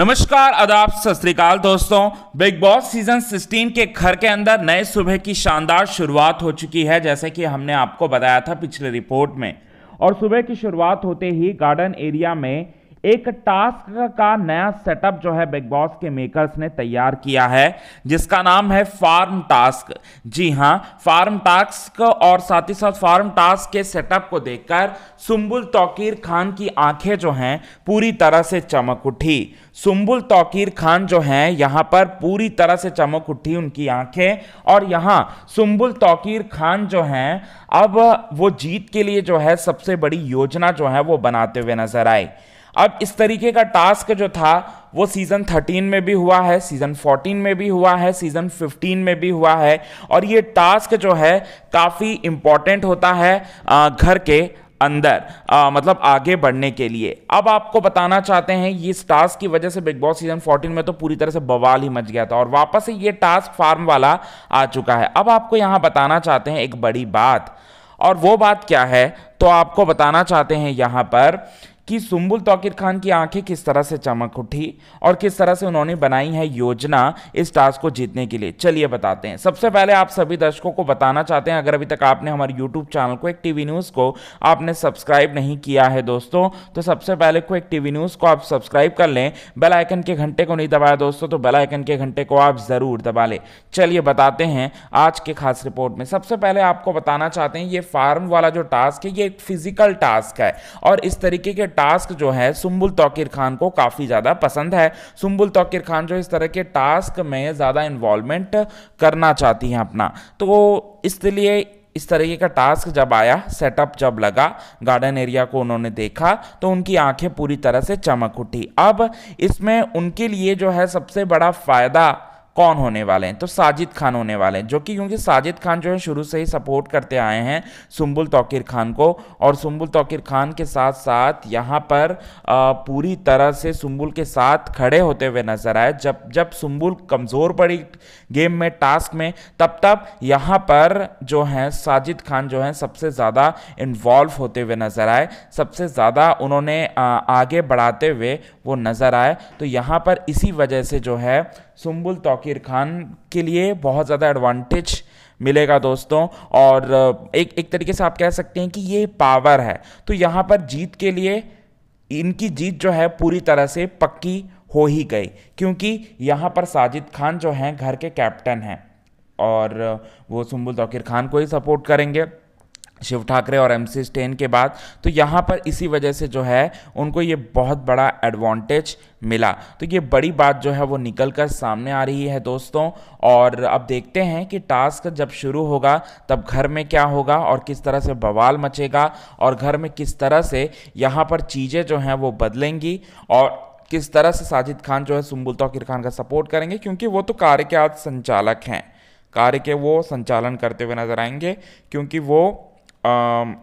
नमस्कार आदाब सत दोस्तों बिग बॉस सीजन 16 के घर के अंदर नए सुबह की शानदार शुरुआत हो चुकी है जैसे कि हमने आपको बताया था पिछले रिपोर्ट में और सुबह की शुरुआत होते ही गार्डन एरिया में एक टास्क का नया सेटअप जो है बिग बॉस के मेकर्स ने तैयार किया है जिसका नाम है फार्म टास्क जी हाँ फार्म टास्क और साथ ही साथ फार्म टास्क के सेटअप को देखकर सुम्बुल तोकीर खान की आंखें जो हैं पूरी तरह से चमक उठी सुम्बुल तोकीर खान जो हैं यहाँ पर पूरी तरह से चमक उठी उनकी आंखें और यहाँ सुम्बुल तोकीर खान जो हैं अब वो जीत के लिए जो है सबसे बड़ी योजना जो है वो बनाते हुए नजर आए अब इस तरीके का टास्क जो था वो सीज़न 13 में भी हुआ है सीज़न 14 में भी हुआ है सीज़न 15 में भी हुआ है और ये टास्क जो है काफ़ी इम्पॉर्टेंट होता है घर के अंदर आ, मतलब आगे बढ़ने के लिए अब आपको बताना चाहते हैं ये टास्क की वजह से बिग बॉस सीजन 14 में तो पूरी तरह से बवाल ही मच गया था और वापस से ये टास्क फार्म वाला आ चुका है अब आपको यहाँ बताना चाहते हैं एक बड़ी बात और वो बात क्या है तो आपको बताना चाहते हैं यहाँ पर कि सुम्बुल तोकिर खान की आंखें किस तरह से चमक उठी और किस तरह से उन्होंने बनाई है योजना इस टास्क को जीतने के लिए चलिए बताते हैं सबसे पहले आप सभी दर्शकों को बताना चाहते हैं अगर अभी तक आपने हमारे यूट्यूब चैनल को एक टीवी न्यूज़ को आपने सब्सक्राइब नहीं किया है दोस्तों तो सबसे पहले को एक टीवी न्यूज़ को आप सब्सक्राइब कर लें बेलाइकन के घंटे को नहीं दबाया दोस्तों तो बेलाइकन के घंटे को आप ज़रूर दबा लें चलिए बताते हैं आज के खास रिपोर्ट में सबसे पहले आपको बताना चाहते हैं ये फार्म वाला जो टास्क है ये एक फिजिकल टास्क है और इस तरीके के टास्क जो है सुम्बुल तोकिर खान को काफ़ी ज़्यादा पसंद है सुम्बुल तोकिर खान जो इस तरह के टास्क में ज़्यादा इन्वॉल्वमेंट करना चाहती हैं अपना तो इसलिए इस तरीके का टास्क जब आया सेटअप जब लगा गार्डन एरिया को उन्होंने देखा तो उनकी आंखें पूरी तरह से चमक उठी अब इसमें उनके लिए जो है सबसे बड़ा फ़ायदा कौन होने वाले हैं तो साजिद खान होने वाले हैं जो कि क्योंकि साजिद खान जो है शुरू से ही सपोर्ट करते आए हैं सुम्बुल तोकिर खान को और सुम्बुल तोकिर खान के साथ साथ यहाँ पर आ, पूरी तरह से सुम्बुल के साथ खड़े होते हुए नजर आए जब जब सुम्बुल कमज़ोर पड़ी गेम में टास्क में तब तब यहाँ पर जो है साजिद खान जो है सबसे ज़्यादा इन्वॉल्व होते हुए नज़र आए सबसे ज़्यादा उन्होंने आगे बढ़ाते हुए वो नज़र आए तो यहाँ पर इसी वजह से जो है सुम्बुल तोकीर खान के लिए बहुत ज़्यादा एडवांटेज मिलेगा दोस्तों और एक एक तरीके से आप कह सकते हैं कि ये पावर है तो यहाँ पर जीत के लिए इनकी जीत जो है पूरी तरह से पक्की हो ही गई क्योंकि यहाँ पर साजिद खान जो हैं घर के कैप्टन हैं और वो सुम्बुल तोकीर खान को ही सपोर्ट करेंगे शिव ठाकरे और एम सी स्टेन के बाद तो यहाँ पर इसी वजह से जो है उनको ये बहुत बड़ा एडवांटेज मिला तो ये बड़ी बात जो है वो निकल कर सामने आ रही है दोस्तों और अब देखते हैं कि टास्क जब शुरू होगा तब घर में क्या होगा और किस तरह से बवाल मचेगा और घर में किस तरह से यहाँ पर चीज़ें जो हैं वो बदलेंगी और किस तरह से साजिद खान जो है सुम्बुल तोकिर खान का सपोर्ट करेंगे क्योंकि वो तो कार्य के आज संचालक हैं कार्य के वो संचालन करते हुए नजर आएंगे क्योंकि वो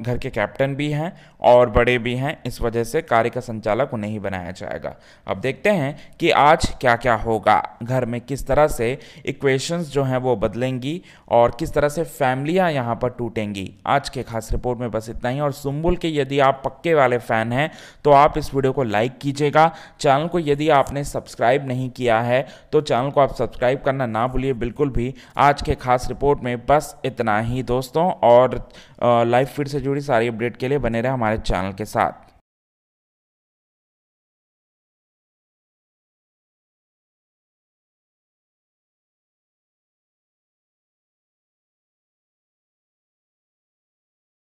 घर के कैप्टन भी हैं और बड़े भी हैं इस वजह से कार्य का संचालक उन्हें ही बनाया जाएगा अब देखते हैं कि आज क्या क्या होगा घर में किस तरह से इक्वेशंस जो हैं वो बदलेंगी और किस तरह से फैमिलियाँ यहाँ पर टूटेंगी आज के खास रिपोर्ट में बस इतना ही और सुम्बुल के यदि आप पक्के वाले फ़ैन हैं तो आप इस वीडियो को लाइक कीजिएगा चैनल को यदि आपने सब्सक्राइब नहीं किया है तो चैनल को आप सब्सक्राइब करना ना भूलिए बिल्कुल भी आज के खास रिपोर्ट में बस इतना ही दोस्तों और आ, लाइफ फिर से जुड़ी सारी अपडेट के लिए बने रहे हमारे चैनल के साथ